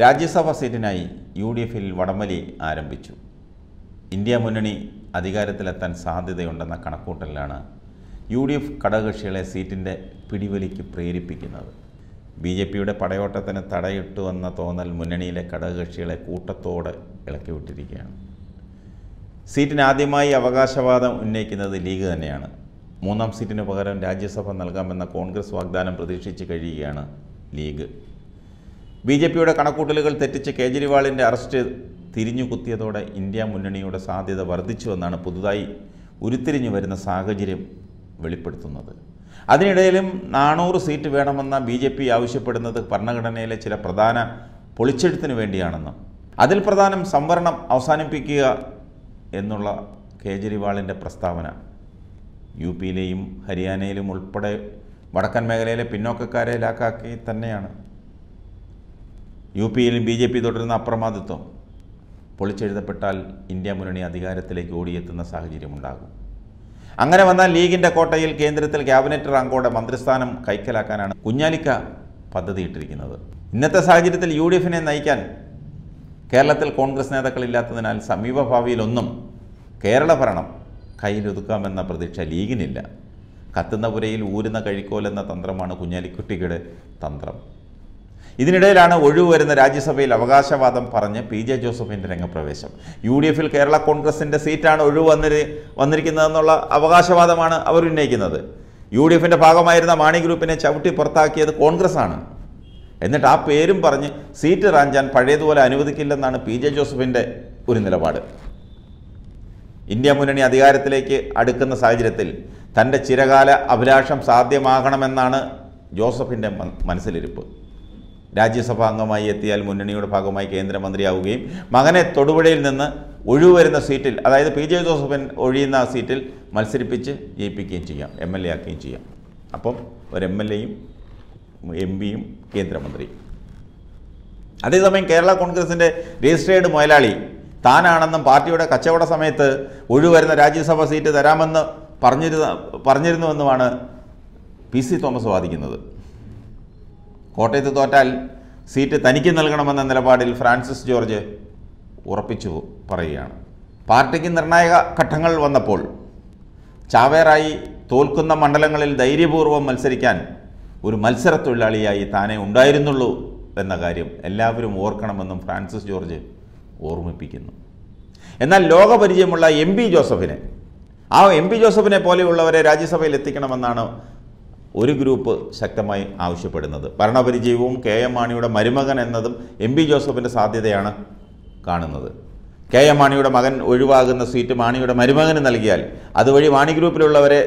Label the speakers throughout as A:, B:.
A: രാജ്യസഭാ സീറ്റിനായി U D എഫിൽ വടംവലി ആരംഭിച്ചു ഇന്ത്യ മുന്നണി അധികാരത്തിലെത്താൻ സാധ്യതയുണ്ടെന്ന കണക്കൂട്ടലിലാണ് യു ഡി എഫ് ഘടകകക്ഷികളെ സീറ്റിൻ്റെ പിടിവലിക്ക് പ്രേരിപ്പിക്കുന്നത് ബി ജെ പിയുടെ പടയോട്ടത്തിന് തടയിട്ടു എന്ന തോന്നൽ മുന്നണിയിലെ ഘടകകക്ഷികളെ കൂട്ടത്തോടെ ഇളക്കിവിട്ടിരിക്കുകയാണ് സീറ്റിന് ആദ്യമായി അവകാശവാദം ഉന്നയിക്കുന്നത് ലീഗ് തന്നെയാണ് മൂന്നാം സീറ്റിന് പകരം രാജ്യസഭ നൽകാമെന്ന കോൺഗ്രസ് വാഗ്ദാനം പ്രതീക്ഷിച്ച് കഴിയുകയാണ് ലീഗ് ബി ജെ പിയുടെ കണക്കൂട്ടലുകൾ തെറ്റിച്ച് കേജ്രിവാളിൻ്റെ അറസ്റ്റ് തിരിഞ്ഞു കുത്തിയതോടെ ഇന്ത്യ മുന്നണിയുടെ സാധ്യത വർദ്ധിച്ചുവെന്നാണ് പുതുതായി ഉരുത്തിരിഞ്ഞു വരുന്ന സാഹചര്യം വെളിപ്പെടുത്തുന്നത് അതിനിടയിലും നാനൂറ് സീറ്റ് വേണമെന്ന ബി ജെ പി ആവശ്യപ്പെടുന്നത് ഭരണഘടനയിലെ ചില പ്രധാന പൊളിച്ചെഴുത്തിന് വേണ്ടിയാണെന്നും അതിൽ പ്രധാനം സംവരണം അവസാനിപ്പിക്കുക എന്നുള്ള കേജ്രിവാളിൻ്റെ പ്രസ്താവന യു പിയിലെയും ഹരിയാനയിലും ഉൾപ്പെടെ വടക്കൻ മേഖലയിലെ പിന്നോക്കക്കാരെ ലാക്കാക്കി തന്നെയാണ് യു പിയിലും ബി ജെ പി തുടരുന്ന അപ്രമാദിത്വം പൊളിച്ചെഴുതപ്പെട്ടാൽ ഇന്ത്യ മുന്നണി അധികാരത്തിലേക്ക് ഓടിയെത്തുന്ന സാഹചര്യമുണ്ടാകും അങ്ങനെ വന്നാൽ ലീഗിൻ്റെ കോട്ടയിൽ കേന്ദ്രത്തിൽ ക്യാബിനറ്റ് റാങ്കോടെ മന്ത്രിസ്ഥാനം കൈക്കലാക്കാനാണ് കുഞ്ഞാലിക്ക പദ്ധതിയിട്ടിരിക്കുന്നത് ഇന്നത്തെ സാഹചര്യത്തിൽ യു ഡി എഫിനെ നയിക്കാൻ കേരളത്തിൽ കോൺഗ്രസ് നേതാക്കളില്ലാത്തതിനാൽ സമീപഭാവിയിലൊന്നും കേരള ഭരണം കയ്യിലൊതുക്കാമെന്ന പ്രതീക്ഷ ലീഗിനില്ല കത്തുന്ന പുരയിൽ ഊരുന്ന കഴിക്കോലെന്ന തന്ത്രമാണ് കുഞ്ഞാലിക്കുട്ടിയുടെ തന്ത്രം ഇതിനിടയിലാണ് ഒഴിവ് വരുന്ന രാജ്യസഭയിൽ അവകാശവാദം പറഞ്ഞ് പി ജെ ജോസഫിൻ്റെ രംഗപ്രവേശം യു ഡി എഫിൽ കേരള കോൺഗ്രസിൻ്റെ സീറ്റാണ് ഒഴിവ് വന്നിരി വന്നിരിക്കുന്നതെന്നുള്ള അവകാശവാദമാണ് അവർ ഉന്നയിക്കുന്നത് യു ഡി എഫിൻ്റെ ഭാഗമായിരുന്ന മാണി ഗ്രൂപ്പിനെ ചവിട്ടി പുറത്താക്കിയത് കോൺഗ്രസ്സാണ് എന്നിട്ട് ആ പേരും പറഞ്ഞ് സീറ്റ് റാഞ്ചാൻ പഴയതുപോലെ അനുവദിക്കില്ലെന്നാണ് പി ജെ ജോസഫിൻ്റെ ഒരു നിലപാട് ഇന്ത്യ മുന്നണി അധികാരത്തിലേക്ക് അടുക്കുന്ന സാഹചര്യത്തിൽ തൻ്റെ ചിരകാല അഭിലാഷം സാധ്യമാകണമെന്നാണ് ജോസഫിൻ്റെ മനസ്സിലിരിപ്പ് രാജ്യസഭാ അംഗമായി എത്തിയാൽ മുന്നണിയുടെ ഭാഗമായി കേന്ദ്രമന്ത്രിയാവുകയും മകനെ തൊടുപുഴയിൽ നിന്ന് ഒഴിവുവരുന്ന സീറ്റിൽ അതായത് പി ജെ ജോസഫൻ ഒഴിയുന്ന സീറ്റിൽ മത്സരിപ്പിച്ച് ജയിപ്പിക്കുകയും ചെയ്യാം എം എൽ എ ആക്കുകയും ചെയ്യാം അപ്പം ഒരു എം എൽ എയും എം പിയും കേന്ദ്രമന്ത്രിയും അതേസമയം കേരള കോൺഗ്രസിൻ്റെ രജിസ്ട്രേഡ് മുതലാളി താനാണെന്നും പാർട്ടിയുടെ കച്ചവട സമയത്ത് ഒഴിവരുന്ന രാജ്യസഭാ സീറ്റ് തരാമെന്ന് പറഞ്ഞിരുന്ന പറഞ്ഞിരുന്നുവെന്നുമാണ് പി സി തോമസ് വാദിക്കുന്നത് കോട്ടയത്ത് തോറ്റാൽ സീറ്റ് തനിക്ക് നൽകണമെന്ന നിലപാടിൽ ഫ്രാൻസിസ് ജോർജ് ഉറപ്പിച്ചു പറയുകയാണ് പാർട്ടിക്ക് നിർണായക ഘട്ടങ്ങൾ വന്നപ്പോൾ ചാവേറായി തോൽക്കുന്ന മണ്ഡലങ്ങളിൽ ധൈര്യപൂർവ്വം മത്സരിക്കാൻ ഒരു മത്സരത്തൊഴിലാളിയായി താനേ ഉണ്ടായിരുന്നുള്ളൂ എന്ന കാര്യം എല്ലാവരും ഓർക്കണമെന്നും ഫ്രാൻസിസ് ജോർജ് ഓർമ്മിപ്പിക്കുന്നു എന്നാൽ ലോകപരിചയമുള്ള എം പി ജോസഫിനെ ആ എം പി ജോസഫിനെ പോലെയുള്ളവരെ രാജ്യസഭയിൽ എത്തിക്കണമെന്നാണ് ഒരു ഗ്രൂപ്പ് ശക്തമായി ആവശ്യപ്പെടുന്നത് ഭരണപരിചയവും കെ എം മാണിയുടെ മരുമകൻ എന്നതും എം പി ജോസഫിൻ്റെ സാധ്യതയാണ് കാണുന്നത് കെ എം മാണിയുടെ മകൻ ഒഴിവാകുന്ന സീറ്റ് മാണിയുടെ മരുമകന് നൽകിയാൽ അതുവഴി മാണി ഗ്രൂപ്പിലുള്ളവരെ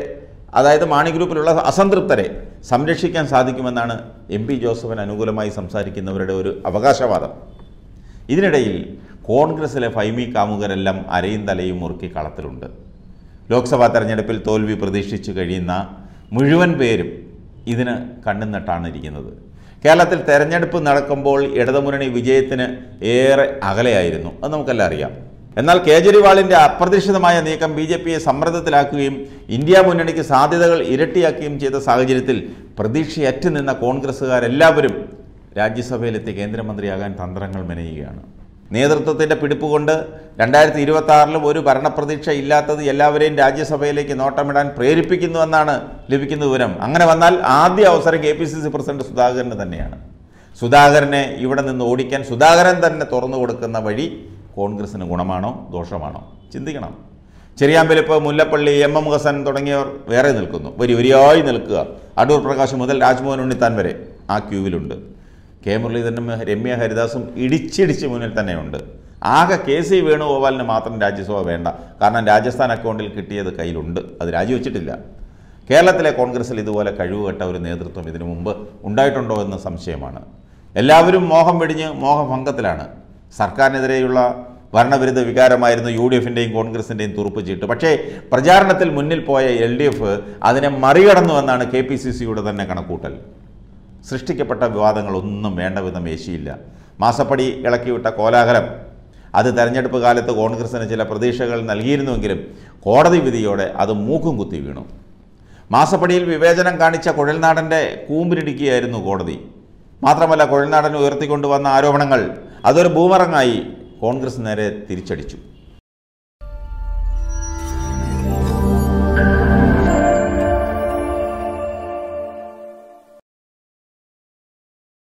A: അതായത് മാണി ഗ്രൂപ്പിലുള്ള അസംതൃപ്തരെ സംരക്ഷിക്കാൻ സാധിക്കുമെന്നാണ് എം പി ജോസഫിന് അനുകൂലമായി സംസാരിക്കുന്നവരുടെ ഒരു അവകാശവാദം ഇതിനിടയിൽ കോൺഗ്രസിലെ ഫൈമി കാമുകരെല്ലാം അരയും തലയും മുറുക്കി കളത്തിലുണ്ട് ലോക്സഭാ തെരഞ്ഞെടുപ്പിൽ തോൽവി പ്രതീക്ഷിച്ചു കഴിയുന്ന മുഴുവൻ പേരും ഇതിന് കണ്ണുനട്ടാണ് ഇരിക്കുന്നത് കേരളത്തിൽ തെരഞ്ഞെടുപ്പ് നടക്കുമ്പോൾ ഇടതുമുന്നണി വിജയത്തിന് ഏറെ അകലെയായിരുന്നു അത് നമുക്കെല്ലാം അറിയാം എന്നാൽ കേജ്രിവാളിൻ്റെ അപ്രതീക്ഷിതമായ നീക്കം ബി ജെ പിയെ സമ്മർദ്ദത്തിലാക്കുകയും ഇന്ത്യ മുന്നണിക്ക് സാധ്യതകൾ ഇരട്ടിയാക്കുകയും ചെയ്ത സാഹചര്യത്തിൽ പ്രതീക്ഷയറ്റ് നിന്ന കോൺഗ്രസ്സുകാരെല്ലാവരും രാജ്യസഭയിലെത്തി കേന്ദ്രമന്ത്രിയാകാൻ തന്ത്രങ്ങൾ മെനയുകയാണ് നേതൃത്വത്തിൻ്റെ പിടിപ്പ് കൊണ്ട് രണ്ടായിരത്തി ഇരുപത്തി ഒരു ഭരണപ്രതീക്ഷ ഇല്ലാത്തത് എല്ലാവരെയും രാജ്യസഭയിലേക്ക് നോട്ടമിടാൻ പ്രേരിപ്പിക്കുന്നുവെന്നാണ് ലഭിക്കുന്ന വിവരം അങ്ങനെ വന്നാൽ ആദ്യ അവസരം K P C C president സുധാകരന് തന്നെയാണ് സുധാകരനെ ഇവിടെ നിന്ന് ഓടിക്കാൻ സുധാകരൻ തന്നെ തുറന്നു കൊടുക്കുന്ന വഴി കോൺഗ്രസിന് ഗുണമാണോ ദോഷമാണോ ചിന്തിക്കണം ചെറിയാമ്പലിപ്പ് മുല്ലപ്പള്ളി എം എം ഹസൻ തുടങ്ങിയവർ വേറെ നിൽക്കുന്നു വരി വരിയായി നിൽക്കുക അടൂർ പ്രകാശ് മുതൽ രാജ്മോഹൻ ഉണ്ണിത്താൻ വരെ ആ ക്യൂവിലുണ്ട് കെ മുരളീധരനും രമ്യ ഹരിദാസും ഇടിച്ചിടിച്ച് മുന്നിൽ തന്നെയുണ്ട് ആകെ കെ സി വേണുഗോപാലിന് മാത്രം രാജ്യസഭ വേണ്ട കാരണം രാജസ്ഥാൻ അക്കൗണ്ടിൽ കിട്ടിയത് കയ്യിലുണ്ട് അത് രാജിവെച്ചിട്ടില്ല കേരളത്തിലെ കോൺഗ്രസിൽ ഇതുപോലെ കഴിവ് കഴിവുകെട്ട ഒരു നേതൃത്വം ഇതിനു മുമ്പ് ഉണ്ടായിട്ടുണ്ടോ എന്ന സംശയമാണ് എല്ലാവരും മോഹം വെടിഞ്ഞ് മോഹഭംഗത്തിലാണ് സർക്കാരിനെതിരെയുള്ള ഭരണവിരുദ്ധ വികാരമായിരുന്നു യു ഡി എഫിൻ്റെയും കോൺഗ്രസിൻ്റെയും തുറുപ്പ് ചീട്ട് പക്ഷേ പ്രചാരണത്തിൽ മുന്നിൽ പോയ എൽ ഡി എഫ് അതിനെ മറികടന്നുവെന്നാണ് കെ പി സി സിയുടെ തന്നെ കണക്കൂട്ടൽ സൃഷ്ടിക്കപ്പെട്ട വിവാദങ്ങളൊന്നും വേണ്ട വിധം യേശിയില്ല മാസപ്പടി ഇളക്കിവിട്ട കോലാഹലം അത് തെരഞ്ഞെടുപ്പ് കാലത്ത് കോൺഗ്രസിന് ചില പ്രതീക്ഷകൾ നൽകിയിരുന്നുവെങ്കിലും കോടതി വിധിയോടെ അത് മൂക്കും കുത്തി വീണു മാസപ്പടിയിൽ വിവേചനം കാണിച്ച കുഴൽനാടൻ്റെ കൂമ്പിരിടിക്കുകയായിരുന്നു കോടതി മാത്രമല്ല കുഴൽനാടൻ ഉയർത്തിക്കൊണ്ടുവന്ന ആരോപണങ്ങൾ അതൊരു ഭൂമറങ്ങായി കോൺഗ്രസ് നേരെ തിരിച്ചടിച്ചു